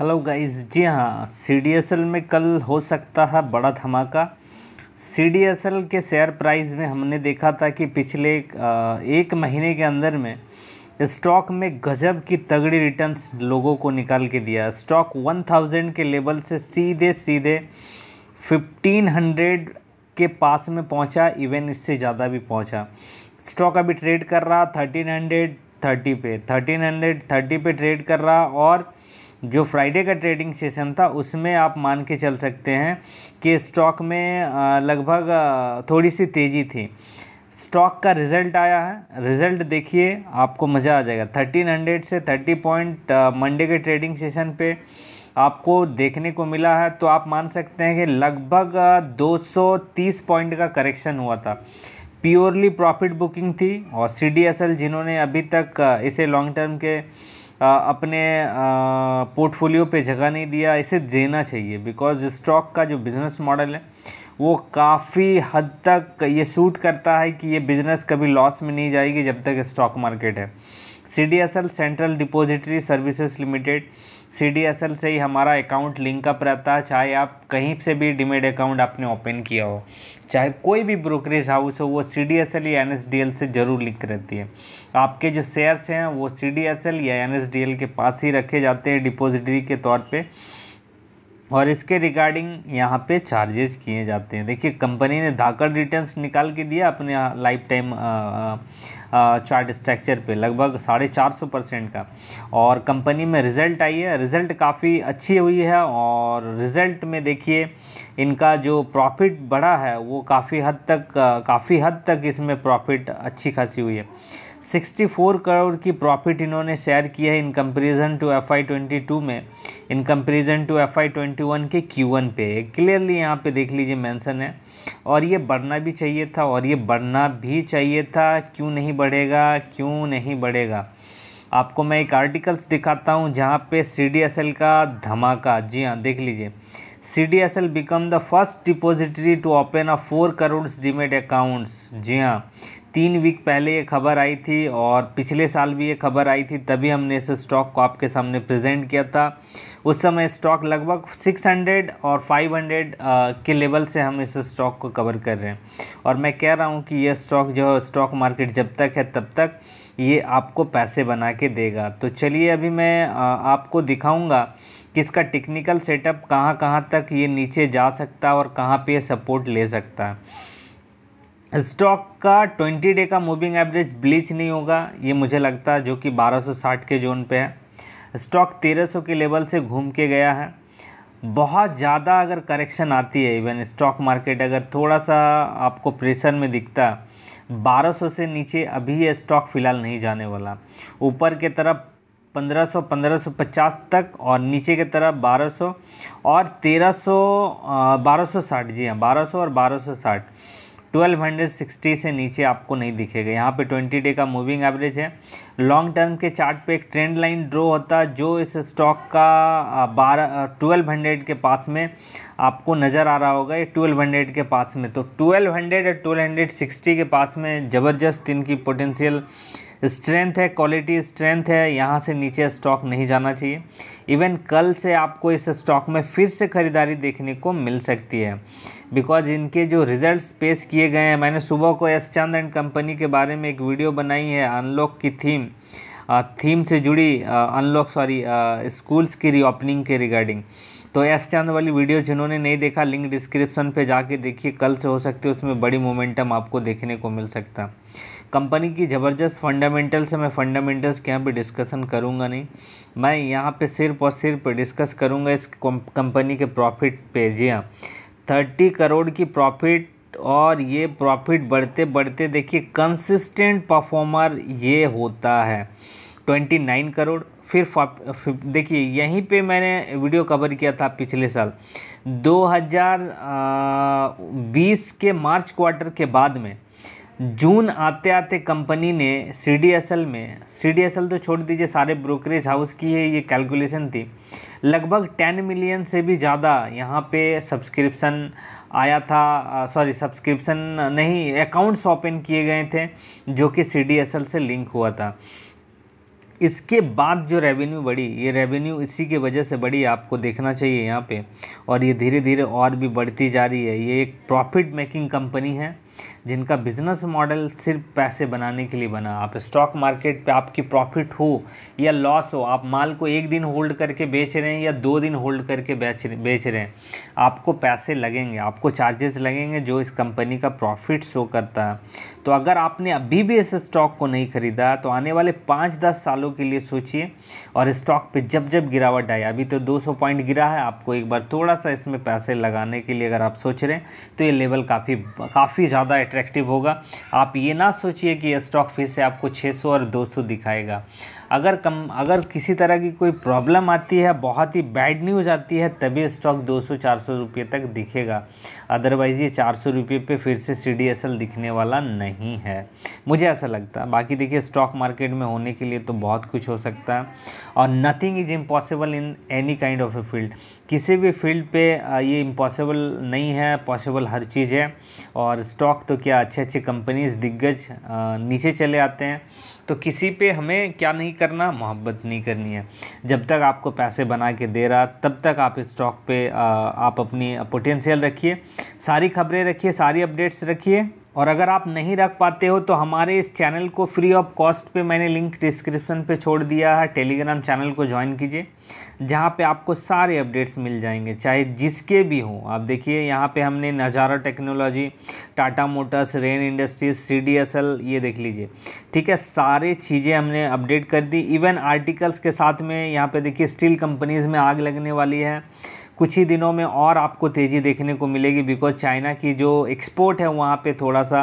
hello guys जी हाँ सी में कल हो सकता है बड़ा धमाका सी के शेयर प्राइस में हमने देखा था कि पिछले एक महीने के अंदर में स्टॉक में गजब की तगड़ी रिटर्न्स लोगों को निकाल के दिया स्टॉक 1000 के लेवल से सीधे सीधे 1500 के पास में पहुंचा इवन इससे ज़्यादा भी पहुंचा स्टॉक अभी ट्रेड कर रहा हंड्रेड थर्टी पे हंड्रेड थर्टी पे ट्रेड कर रहा और जो फ्राइडे का ट्रेडिंग सेशन था उसमें आप मान के चल सकते हैं कि स्टॉक में लगभग थोड़ी सी तेज़ी थी स्टॉक का रिज़ल्ट आया है रिज़ल्ट देखिए आपको मज़ा आ जाएगा थर्टीन हंड्रेड से थर्टी पॉइंट मंडे के ट्रेडिंग सेशन पे आपको देखने को मिला है तो आप मान सकते हैं कि लगभग 230 पॉइंट का करेक्शन हुआ था प्योरली प्रॉफिट बुकिंग थी और सी जिन्होंने अभी तक इसे लॉन्ग टर्म के अपने पोर्टफोलियो पे जगह नहीं दिया इसे देना चाहिए बिकॉज स्टॉक का जो बिज़नेस मॉडल है वो काफ़ी हद तक ये सूट करता है कि ये बिज़नेस कभी लॉस में नहीं जाएगी जब तक स्टॉक मार्केट है C D S L central depository services limited C D S L से ही हमारा अकाउंट लिंकअप रहता है चाहे आप कहीं से भी डिमेड अकाउंट आपने ओपन किया हो चाहे कोई भी ब्रोकरेज हाउस हो वो सी डी एस एल या एन एस डी एल से ज़रूर लिंक रहती है आपके जो शेयर्स हैं वो सी डी एस एल या एन एस डी एल के पास ही रखे जाते हैं डिपॉजिटरी के तौर पर और इसके रिगार्डिंग यहाँ पे चार्जेस किए जाते हैं देखिए कंपनी ने धाकड़ रिटर्न्स निकाल के दिया अपने लाइफ टाइम चार्ट स्ट्रक्चर पे लगभग साढ़े चार सौ परसेंट का और कंपनी में रिज़ल्ट आई है रिज़ल्ट काफ़ी अच्छी हुई है और रिज़ल्ट में देखिए इनका जो प्रॉफिट बढ़ा है वो काफ़ी हद तक काफ़ी हद तक इसमें प्रॉफिट अच्छी खासी हुई है 64 करोड़ की प्रॉफिट इन्होंने शेयर किया है in comparison to F Y twenty two में in comparison to F Y twenty one के क्यू वन पे क्लियरली यहाँ पे देख लीजिए मेंशन है और ये बढ़ना भी चाहिए था और ये बढ़ना भी चाहिए था क्यों नहीं बढ़ेगा क्यों नहीं बढ़ेगा आपको मैं एक आर्टिकल्स दिखाता हूँ जहाँ पे सी डी एस एल का धमाका जी हाँ देख लीजिए C D S L become the first depository to open a four crore demat accounts जी हाँ तीन वीक पहले ये खबर आई थी और पिछले साल भी ये खबर आई थी तभी हमने इस स्टॉक को आपके सामने प्रेजेंट किया था उस समय स्टॉक लगभग 600 और 500 के लेवल से हम इस स्टॉक को कवर कर रहे हैं और मैं कह रहा हूँ कि यह स्टॉक जो स्टॉक मार्केट जब तक है तब तक ये आपको पैसे बना के देगा तो चलिए अभी मैं आपको दिखाऊँगा कि इसका टेक्निकल सेटअप कहाँ कहाँ तक ये नीचे जा सकता है और कहाँ पे ये सपोर्ट ले सकता है स्टॉक का 20 डे का मूविंग एवरेज ब्लीच नहीं होगा ये मुझे लगता है जो कि 1260 के जोन पे है स्टॉक 1300 के लेवल से घूम के गया है बहुत ज़्यादा अगर करेक्शन आती है इवन स्टॉक मार्केट अगर थोड़ा सा आपको प्रेशर में दिखता 1200 से नीचे अभी ये स्टॉक फ़िलहाल नहीं जाने वाला ऊपर के तरफ 1500 1550 तक और नीचे की तरफ 1200 और 1300 1260 जी हाँ 1200 और 1260 1260 से नीचे आपको नहीं दिखेगा यहाँ पे 20 डे का मूविंग एवरेज है लॉन्ग टर्म के चार्ट पे एक ट्रेंड लाइन ड्रो होता है जो इस स्टॉक का बारह ट्वेल्व हंड्रेड के पास में आपको नज़र आ रहा होगा ये ट्वेल्व हंड्रेड के पास में तो twelve hundred twelve hundred sixty के पास में ज़बरदस्त इनकी पोटेंशियल स्ट्रेंथ है क्वालिटी स्ट्रेंथ है यहाँ से नीचे स्टॉक नहीं जाना चाहिए इवन कल से आपको इस स्टॉक में फिर से ख़रीदारी देखने को मिल सकती है बिकॉज इनके जो रिज़ल्ट्स पेश किए गए हैं मैंने सुबह को एस चंद एंड कंपनी के बारे में एक वीडियो बनाई है अनलॉक की थीम थीम से जुड़ी अनलॉक सॉरी स्कूल्स की रीओपनिंग के रिगार्डिंग तो एस चंद वाली वीडियो जिन्होंने नहीं देखा लिंक डिस्क्रिप्शन पे जाके देखिए कल से हो सकती है उसमें बड़ी मोमेंटम आपको देखने को मिल सकता है कंपनी की ज़बरदस्त फंडामेंटल्स है मैं फंडामेंटल्स के यहाँ पर डिस्कशन करूँगा नहीं मैं यहाँ पे सिर्फ और सिर्फ डिस्कस करूँगा इस कंपनी के प्रॉफिट पे जी हाँ थर्टी करोड़ की प्रॉफिट और ये प्रॉफिट बढ़ते बढ़ते देखिए कंसिस्टेंट परफॉर्मर ये होता है ट्वेंटी नाइन करोड़ फिर देखिए यहीं पे मैंने वीडियो कवर किया था पिछले साल 2020 के मार्च क्वार्टर के बाद में जून आते आते कंपनी ने सी में सी तो छोड़ दीजिए सारे ब्रोकरेज हाउस की है ये कैलकुलेशन थी लगभग टेन मिलियन से भी ज़्यादा यहाँ पे सब्सक्रिप्शन आया था सॉरी सब्सक्रिप्शन नहीं अकाउंट्स ओपन किए गए थे जो कि सी से लिंक हुआ था इसके बाद जो रेवेन्यू बढ़ी ये रेवेन्यू इसी के वजह से बढ़ी आपको देखना चाहिए यहाँ पे और ये धीरे धीरे और भी बढ़ती जा रही है ये एक प्रॉफिट मेकिंग कंपनी है जिनका बिजनेस मॉडल सिर्फ पैसे बनाने के लिए बना आप स्टॉक मार्केट पे आपकी प्रॉफिट हो या लॉस हो आप माल को एक दिन होल्ड करके बेच रहे हैं या दो दिन होल्ड करके बेच बेच रहे हैं आपको पैसे लगेंगे आपको चार्जेस लगेंगे जो इस कंपनी का प्रॉफिट शो करता है तो अगर आपने अभी भी इस स्टॉक को नहीं ख़रीदा तो आने वाले पाँच दस सालों के लिए सोचिए और स्टॉक पे जब जब गिरावट आई अभी तो 200 पॉइंट गिरा है आपको एक बार थोड़ा सा इसमें पैसे लगाने के लिए अगर आप सोच रहे हैं तो ये लेवल काफ़ी काफ़ी ज़्यादा अट्रैक्टिव होगा आप ये ना सोचिए कि ये स्टॉक फिर से आपको छः और दो दिखाएगा अगर कम अगर किसी तरह की कोई प्रॉब्लम आती है बहुत ही बैड न्यूज़ आती है तभी स्टॉक 200-400 रुपये तक दिखेगा अदरवाइज़ ये 400 रुपये पे फिर से सी दिखने वाला नहीं है मुझे ऐसा लगता है बाकी देखिए स्टॉक मार्केट में होने के लिए तो बहुत कुछ हो सकता है और nothing is impossible in any kind of a field किसी भी फील्ड पे ये इम्पॉसिबल नहीं है पॉसिबल हर चीज़ है और स्टॉक तो क्या अच्छे अच्छे कंपनीज दिग्गज नीचे चले आते हैं तो किसी पे हमें क्या नहीं करना मोहब्बत नहीं करनी है जब तक आपको पैसे बना के दे रहा तब तक आप स्टॉक पे आप अपनी पोटेंशियल रखिए सारी खबरें रखिए सारी अपडेट्स रखिए और अगर आप नहीं रख पाते हो तो हमारे इस चैनल को फ्री ऑफ कॉस्ट पे मैंने लिंक डिस्क्रिप्शन पे छोड़ दिया है टेलीग्राम चैनल को ज्वाइन कीजिए जहाँ पे आपको सारे अपडेट्स मिल जाएंगे चाहे जिसके भी हों आप देखिए यहाँ पे हमने Nazara Technology Tata Motors Rain Industries सी ये देख लीजिए ठीक है सारे चीज़ें हमने अपडेट कर दी इवन आर्टिकल्स के साथ में यहाँ पर देखिए स्टील कंपनीज़ में आग लगने वाली है कुछ ही दिनों में और आपको तेज़ी देखने को मिलेगी बिकॉज चाइना की जो एक्सपोर्ट है वहाँ पे थोड़ा सा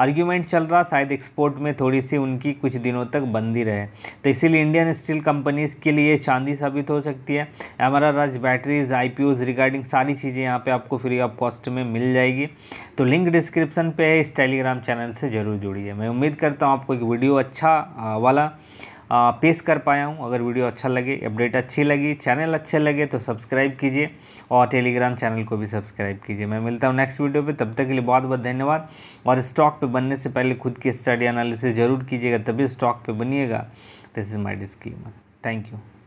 आर्ग्यूमेंट चल रहा शायद एक्सपोर्ट में थोड़ी सी उनकी कुछ दिनों तक बंदी रहे तो इसीलिए इंडियन स्टील कंपनीज़ के लिए चांदी साबित हो सकती है हमारा राज बैटरीज आई रिगार्डिंग सारी चीज़ें यहाँ पर आपको फ्री ऑफ कॉस्ट में मिल जाएगी तो लिंक डिस्क्रिप्सन पर है इस टेलीग्राम चैनल से ज़रूर जुड़िए मैं उम्मीद करता हूँ आपको एक वीडियो अच्छा वाला पेश कर पाया हूँ अगर वीडियो अच्छा लगे अपडेट अच्छी लगी चैनल अच्छे लगे तो सब्सक्राइब कीजिए और टेलीग्राम चैनल को भी सब्सक्राइब कीजिए मैं मिलता हूँ नेक्स्ट वीडियो पर तब तक के लिए बहुत बहुत धन्यवाद और स्टॉक पे बनने से पहले खुद की स्टडी एनालिसिस जरूर कीजिएगा तभी स्टॉक पे बनिएगा this is my disclaimer thank you